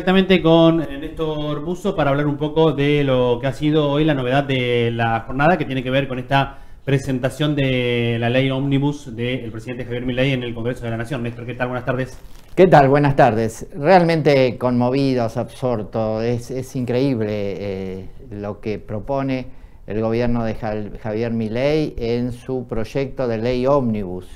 Directamente con Néstor Buzo para hablar un poco de lo que ha sido hoy la novedad de la jornada que tiene que ver con esta presentación de la ley ómnibus del presidente Javier Milei en el Congreso de la Nación. Néstor, ¿qué tal? Buenas tardes. ¿Qué tal? Buenas tardes. Realmente conmovidos, absorto. Es, increíble eh, lo que propone el gobierno de Javier Milei en su proyecto de ley ómnibus,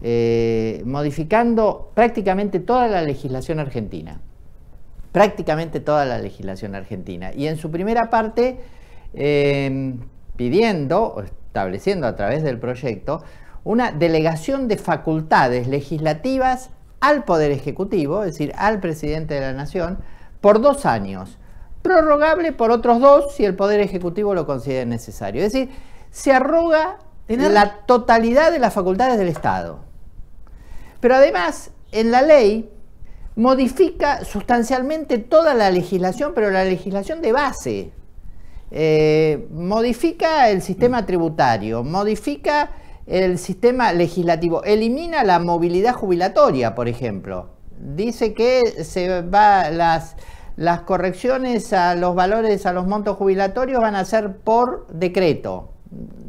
eh, modificando prácticamente toda la legislación argentina prácticamente toda la legislación argentina. Y en su primera parte, em, pidiendo, o estableciendo a través del proyecto, una delegación de facultades legislativas al Poder Ejecutivo, es decir, al presidente de la Nación, por dos años, prorrogable por otros dos si el Poder Ejecutivo lo considera necesario. Es decir, se arroga la totalidad de las facultades del Estado. Pero además, en la ley modifica sustancialmente toda la legislación, pero la legislación de base. Eh, modifica el sistema mm. tributario, modifica el sistema legislativo, elimina la movilidad jubilatoria, por ejemplo. Dice que se va las, las correcciones a los valores, a los montos jubilatorios van a ser por decreto.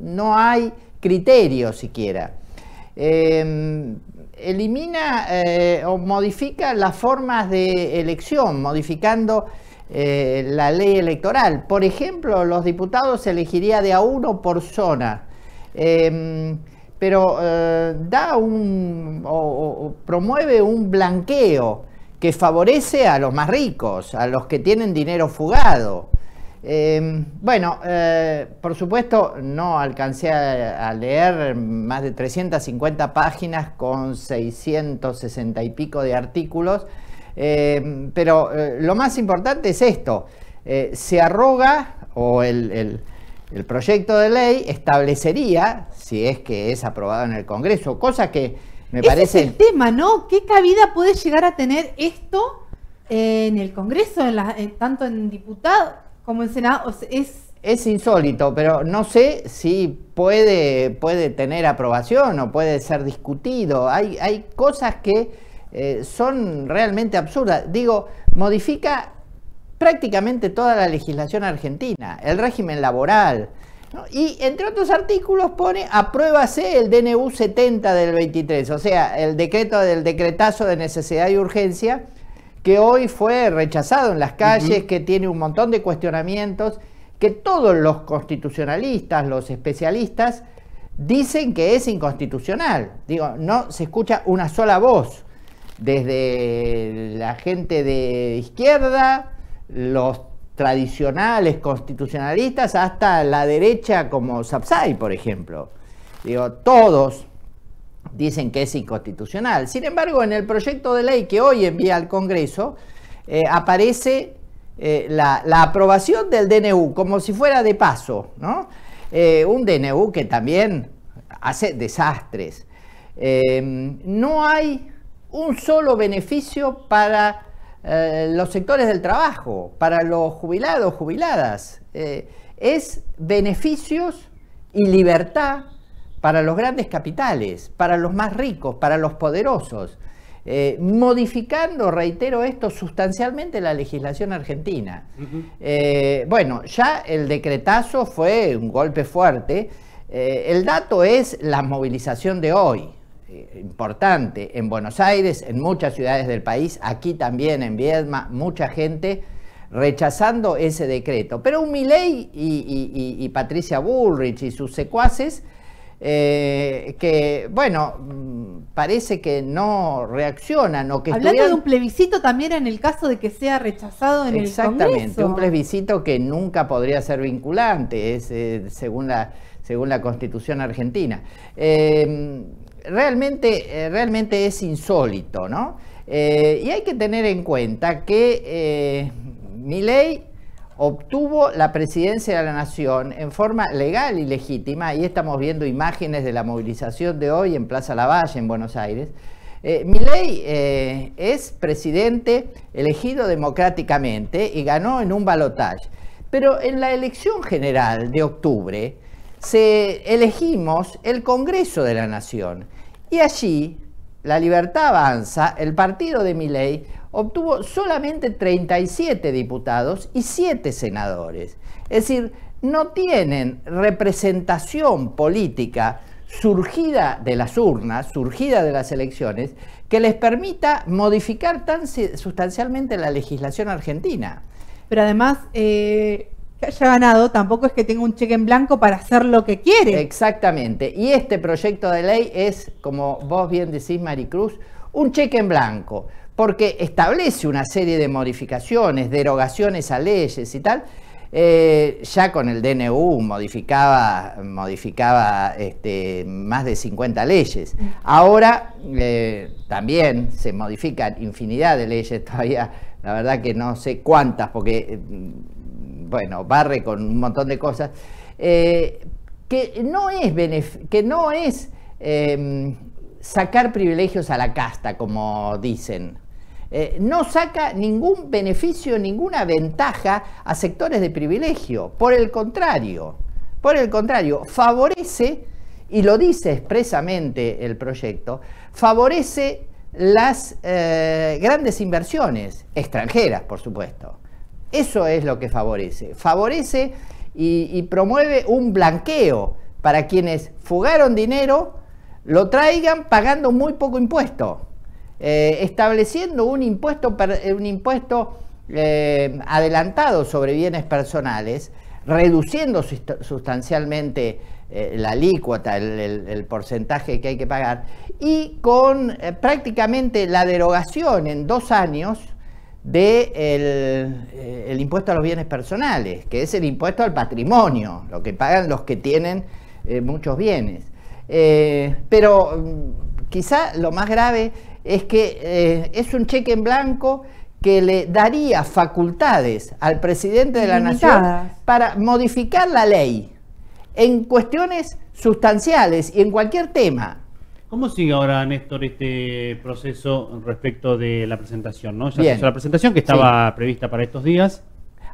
No hay criterio siquiera. Em, elimina eh, o modifica las formas de elección, modificando eh, la ley electoral. Por ejemplo, los diputados se elegiría de a uno por zona. Em, pero eh, da un o promueve un blanqueo que favorece a los más ricos, a los que tienen dinero fugado, Em, bueno, eh, por supuesto no alcancé a, leer más de 350 páginas con 660 y pico de artículos, em, pero eh, lo más importante es esto. Eh, se arroga o el, proyecto de ley establecería, si es que es aprobado en el Congreso, cosa que me parece... Es el tema, ¿no? ¿Qué cabida puede llegar a tener esto en el Congreso, tanto en diputados? Como en Senado? es... insólito, pero no sé si puede, puede tener aprobación o puede ser discutido. Hay, hay cosas que eh, son realmente absurdas. Digo, modifica prácticamente toda la legislación argentina, el régimen laboral. Y entre otros artículos pone apruébase el DNU 70 del 23, o sea, el decreto del decretazo de necesidad y urgencia que hoy fue rechazado en las calles, que tiene un montón de cuestionamientos, que todos los constitucionalistas, los especialistas, dicen que es inconstitucional. Digo, no se escucha una sola voz, desde la gente de izquierda, los tradicionales constitucionalistas, hasta la derecha como Sapsay, por ejemplo. Digo, todos dicen que es inconstitucional. Sin embargo, en el proyecto de ley que hoy envía al Congreso eh, aparece eh, la, aprobación del DNU como si fuera de paso, ¿no? Eh, un DNU que también hace desastres. Em, no hay un solo beneficio para los sectores del trabajo, para los jubilados, jubiladas. es beneficios y libertad para los grandes capitales, para los más ricos, para los poderosos, eh, modificando, reitero esto, sustancialmente la legislación argentina. Eh, bueno, ya el decretazo fue un golpe fuerte. Eh, el dato es la movilización de hoy, importante, en Buenos Aires, en muchas ciudades del país, aquí también en Viedma, mucha gente rechazando ese decreto. Pero un Milei y Patricia Bullrich y sus secuaces eh, que, bueno, parece que no reaccionan o que Hablando de un plebiscito también en el caso de que sea rechazado en el Congreso. Exactamente, un plebiscito que nunca podría ser vinculante, es, eh, según, la, según la Constitución argentina. Eh, realmente, realmente es insólito, ¿no? y hay que tener en cuenta que mi ley obtuvo la presidencia de la nación en forma legal y legítima, y estamos viendo imágenes de la movilización de hoy en Plaza Lavalle, en Buenos Aires, eh, eh, es presidente elegido democráticamente y ganó en un balotaje. Pero en la elección general de octubre se elegimos el Congreso de la Nación y allí la libertad avanza, el partido de Miley obtuvo solamente 37 diputados y 7 senadores. Es decir, no tienen representación política surgida de las urnas, surgida de las elecciones, que les permita modificar tan sustancialmente la legislación argentina. Pero además, eh, haya ganado tampoco es que tenga un cheque en blanco para hacer lo que quiere. Exactamente. Y este proyecto de ley es, como vos bien decís, Maricruz, un cheque en blanco, porque establece una serie de modificaciones, derogaciones a leyes y tal. Eh, ya con el DNU modificaba, modificaba este, más de 50 leyes. Ahora eh, también se modifican infinidad de leyes, todavía la verdad que no sé cuántas, porque bueno, barre con un montón de cosas, eh, que no es, que no es em, sacar privilegios a la casta, como dicen. Eh, no saca ningún beneficio, ninguna ventaja a sectores de privilegio. Por el contrario, por el contrario, favorece, y lo dice expresamente el proyecto, favorece las eh, grandes inversiones, extranjeras, por supuesto. Eso es lo que favorece. Favorece y, promueve un blanqueo para quienes fugaron dinero, lo traigan pagando muy poco impuesto, eh, estableciendo un impuesto, eh, un impuesto eh, adelantado sobre bienes personales, reduciendo sustancialmente la alícuota, el, porcentaje que hay que pagar, y con prácticamente la derogación en dos años del de eh, el impuesto a los bienes personales, que es el impuesto al patrimonio, lo que pagan los que tienen eh, muchos bienes. Eh, pero mm, quizá lo más grave es que es un cheque en blanco que le daría facultades al presidente de la Nación para modificar la ley en cuestiones sustanciales y en cualquier tema. ¿Cómo sigue ahora, Néstor, este proceso respecto de la presentación? ¿no? Ya se hizo la presentación que estaba prevista para estos días.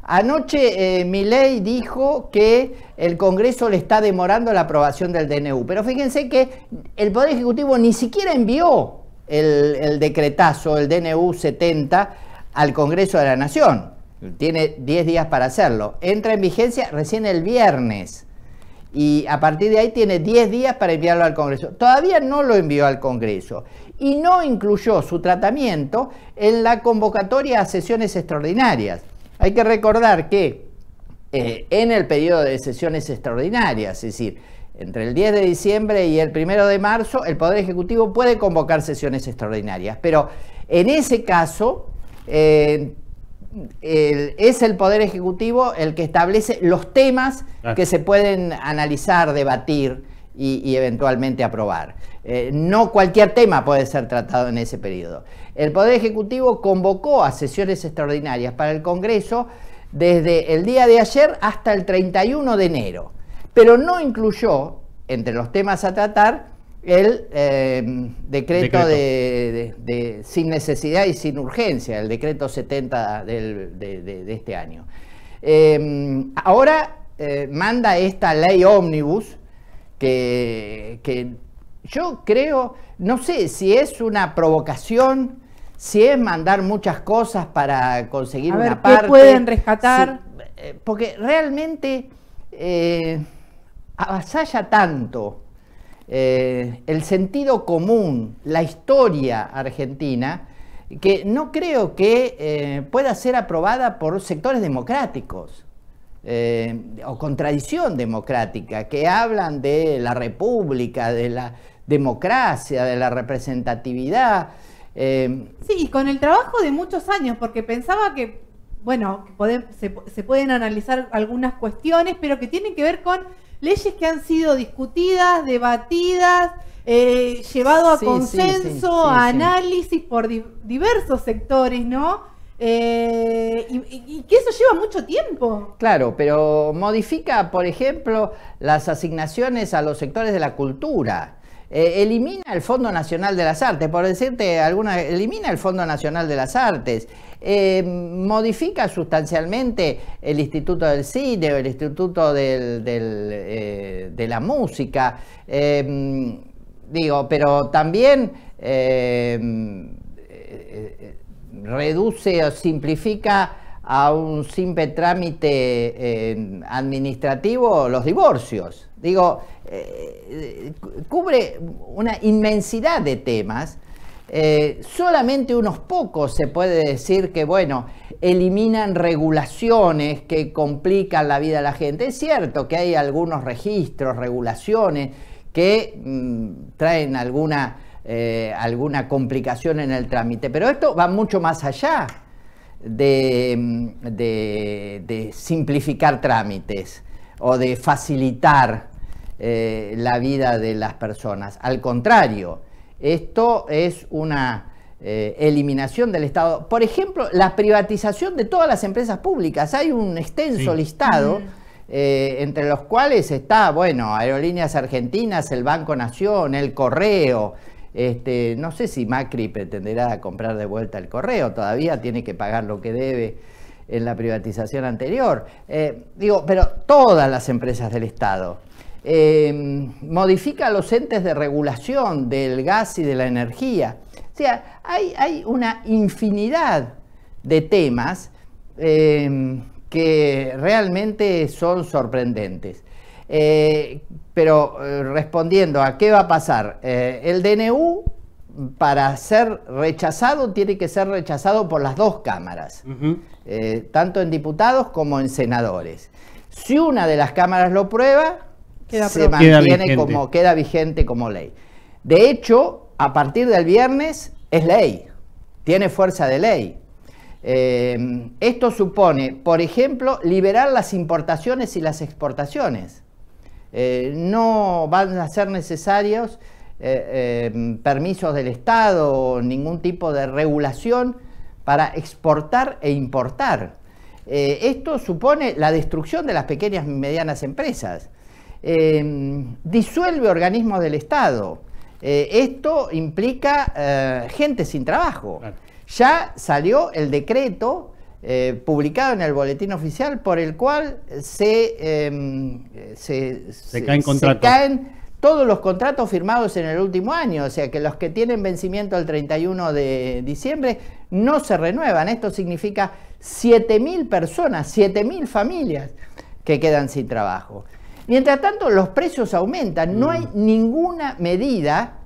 Anoche eh, mi ley dijo que el Congreso le está demorando la aprobación del DNU, pero fíjense que el Poder Ejecutivo ni siquiera envió el, el decretazo, el DNU 70, al Congreso de la Nación. Tiene 10 días para hacerlo. Entra en vigencia recién el viernes y a partir de ahí tiene 10 días para enviarlo al Congreso. Todavía no lo envió al Congreso y no incluyó su tratamiento en la convocatoria a sesiones extraordinarias. Hay que recordar que eh, en el periodo de sesiones extraordinarias, es decir, entre el 10 de diciembre y el 1 de marzo, el Poder Ejecutivo puede convocar sesiones extraordinarias, pero en ese caso... Eh, es el Poder Ejecutivo el que establece los temas que se pueden analizar, debatir y, eventualmente aprobar. Eh, no cualquier tema puede ser tratado en ese periodo. El Poder Ejecutivo convocó a sesiones extraordinarias para el Congreso desde el día de ayer hasta el 31 de enero, pero no incluyó entre los temas a tratar el eh, decreto, De, sin necesidad y sin urgencia, el decreto 70 de, este año. Em, ahora eh, manda esta ley ómnibus que, yo creo, no sé si es una provocación, si es mandar muchas cosas para conseguir A ver, una parte. ¿Qué pueden rescatar? Eh, porque realmente avasalla tanto eh, el sentido común, la historia argentina, que no creo que eh, pueda ser aprobada por sectores democráticos. Eh, o con tradición democrática, que hablan de la república, de la democracia, de la representatividad. Sí, con el trabajo de muchos años, porque pensaba que, bueno, se, pueden analizar algunas cuestiones, pero que tienen que ver con leyes que han sido discutidas, debatidas, eh, llevado a consenso, a análisis por diversos sectores, ¿no? Eh, y, que eso lleva mucho tiempo. Claro, pero modifica, por ejemplo, las asignaciones a los sectores de la cultura. Eh, elimina el Fondo Nacional de las Artes, por decirte alguna, elimina el Fondo Nacional de las Artes. Eh, modifica sustancialmente el Instituto del Cine o el Instituto eh, de la Música. Em, digo, pero también em, eh, reduce o simplifica a un simple trámite em, administrativo los divorcios. Digo, cubre una inmensidad de temas eh, solamente unos pocos se puede decir que, bueno, eliminan regulaciones que complican la vida de la gente. Es cierto que hay algunos registros, regulaciones que mm, traen eh, alguna, complicación en el trámite, pero esto va mucho más allá de, mm, simplificar trámites o de facilitar eh, la vida de las personas. Al contrario, esto es una eh, eliminación del Estado. Por ejemplo, la privatización de todas las empresas públicas. Hay un extenso listado. Eh, entre los cuales está, bueno, Aerolíneas Argentinas, el Banco Nación, el Correo, este, no sé si Macri pretenderá comprar de vuelta el correo, todavía tiene que pagar lo que debe en la privatización anterior. Eh, digo, pero todas las empresas del Estado. Em, modifica los entes de regulación del gas y de la energía. O sea, hay, una infinidad de temas em, que realmente son sorprendentes. Eh, pero eh, respondiendo a qué va a pasar, eh, el DNU para ser rechazado tiene que ser rechazado por las dos cámaras, tanto en diputados como en senadores. Si una de las cámaras lo prueba, queda se como queda vigente como ley. De hecho, a partir del viernes es ley, tiene fuerza de ley. Eh, esto supone, por ejemplo, liberar las importaciones y las exportaciones. Eh, no van a ser necesarios eh, permisos del Estado o ningún tipo de regulación para exportar e importar. esto supone la destrucción de las pequeñas y medianas empresas. Em, disuelve organismos del Estado. Eh, esto implica eh, gente sin trabajo. Ya salió el decreto eh, publicado en el boletín oficial por el cual se, em, caen se, caen todos los contratos firmados en el último año, o sea que los que tienen vencimiento el 31 de diciembre no se renuevan. Esto significa 7.000 personas, 7.000 familias que quedan sin trabajo. Mientras tanto, los precios aumentan. No hay mm. ninguna medida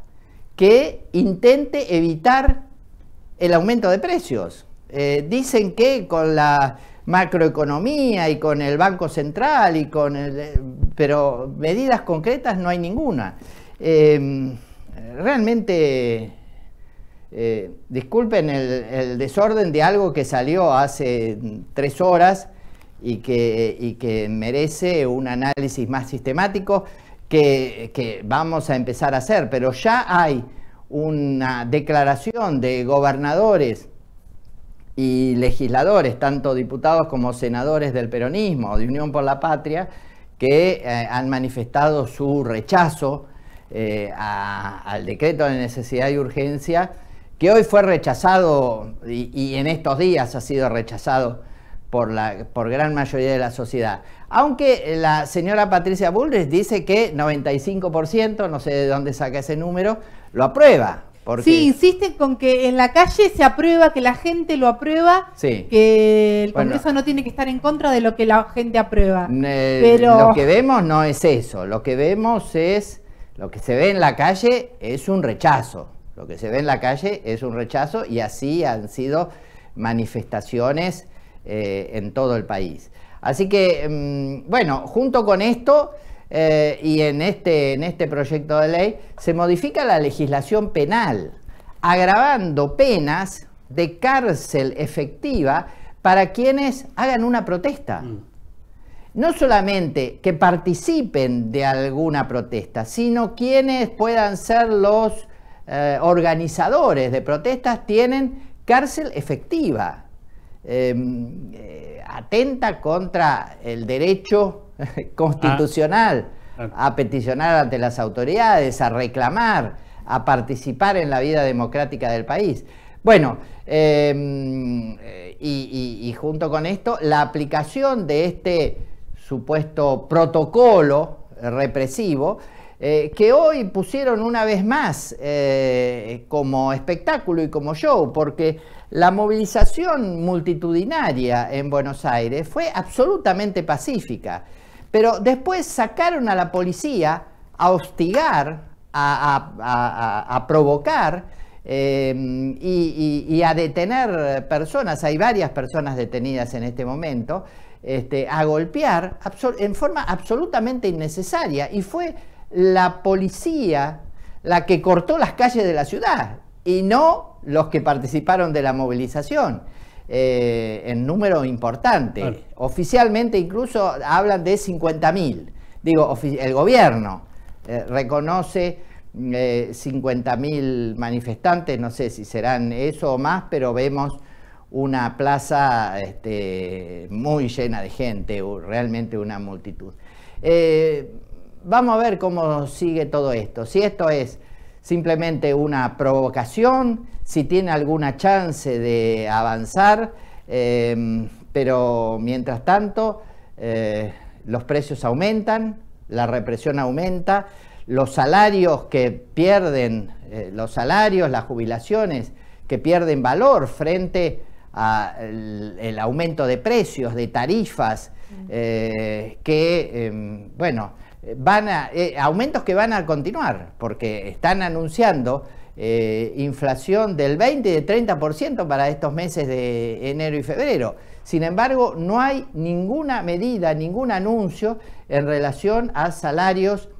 que intente evitar el aumento de precios. Eh, dicen que con la macroeconomía y con el Banco Central y con eh, pero medidas concretas no hay ninguna. Eh, realmente, disculpen el desorden de algo que salió hace tres horas y que, merece un análisis más sistemático que, vamos a empezar a hacer, pero ya hay una declaración de gobernadores y legisladores, tanto diputados como senadores del peronismo, o de Unión por la Patria, que eh, han manifestado su rechazo eh, al decreto de necesidad y urgencia, que hoy fue rechazado y en estos días ha sido rechazado por, la, por gran mayoría de la sociedad. Aunque eh, la señora Patricia Bullrich dice que 95%, no sé de dónde saca ese número, lo aprueba. Sí, insisten con que en la calle se aprueba, que la gente lo aprueba, que el Congreso no tiene que estar en contra de lo que la gente aprueba. Pero... Lo que vemos no es eso, lo que vemos es, lo que se ve en la calle es un rechazo, lo que se ve en la calle es un rechazo y así han sido manifestaciones eh, en todo el país. Así que, mm, bueno, junto con esto eh, y en este, en este proyecto de ley se modifica la legislación penal, agravando penas de cárcel efectiva para quienes hagan una protesta. Mm. no solamente que participen de alguna protesta, sino quienes puedan ser los eh, organizadores de protestas tienen cárcel efectiva. Em, eh, atenta contra el derecho constitucional ah, ah. a peticionar ante las autoridades, a reclamar, a participar en la vida democrática del país. Bueno, em, eh, y, junto con esto, la aplicación de este supuesto protocolo represivo eh, que hoy pusieron una vez más eh, como espectáculo y como show, porque la movilización multitudinaria en Buenos Aires fue absolutamente pacífica, pero después sacaron a la policía a hostigar, a, provocar, eh, y, a detener personas, hay varias personas detenidas en este momento, este, a golpear en forma absolutamente innecesaria. Y fue la policía la que cortó las calles de la ciudad y no los que participaron de la movilización. Eh, en número importante. Oficialmente incluso hablan de 50.000. Digo, el gobierno eh, reconoce 50.000 eh, manifestantes, no sé si serán eso o más, pero vemos una plaza este, muy llena de gente, realmente una multitud vamos a ver cómo sigue todo esto. Si esto es simplemente una provocación, si tiene alguna chance de avanzar, em, pero mientras tanto eh, los precios aumentan, la represión aumenta, los salarios que pierden, eh, los salarios, las jubilaciones que pierden valor frente al el aumento de precios, de tarifas, mm. eh, que, em, bueno, van eh, aumentos que van a continuar, porque están anunciando eh, inflación del 20 y del 30% para estos meses de enero y febrero. Sin embargo, no hay ninguna medida, ningún anuncio en relación a salarios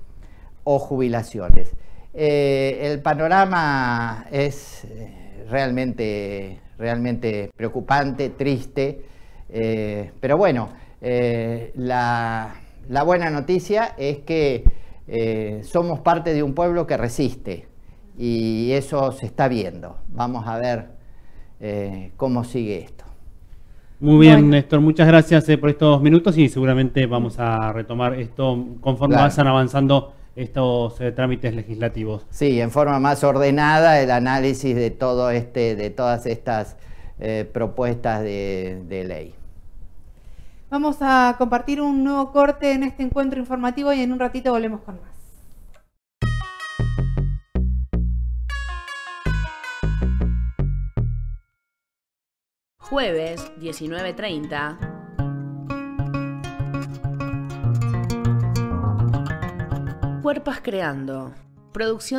o jubilaciones. Eh, el panorama es realmente, realmente preocupante, triste, pero bueno, la la buena noticia es que eh, somos parte de un pueblo que resiste y eso se está viendo. Vamos a ver eh, cómo sigue esto. Muy bien, Néstor, muchas gracias eh, por estos minutos y seguramente vamos a retomar esto conforme van avanzando estos trámites legislativos. Sí, en forma más ordenada el análisis de todo este, de todas estas propuestas de ley. Vamos a compartir un nuevo corte en este encuentro informativo y en un ratito volvemos con más. Jueves 19.30. Cuerpas Creando. Producción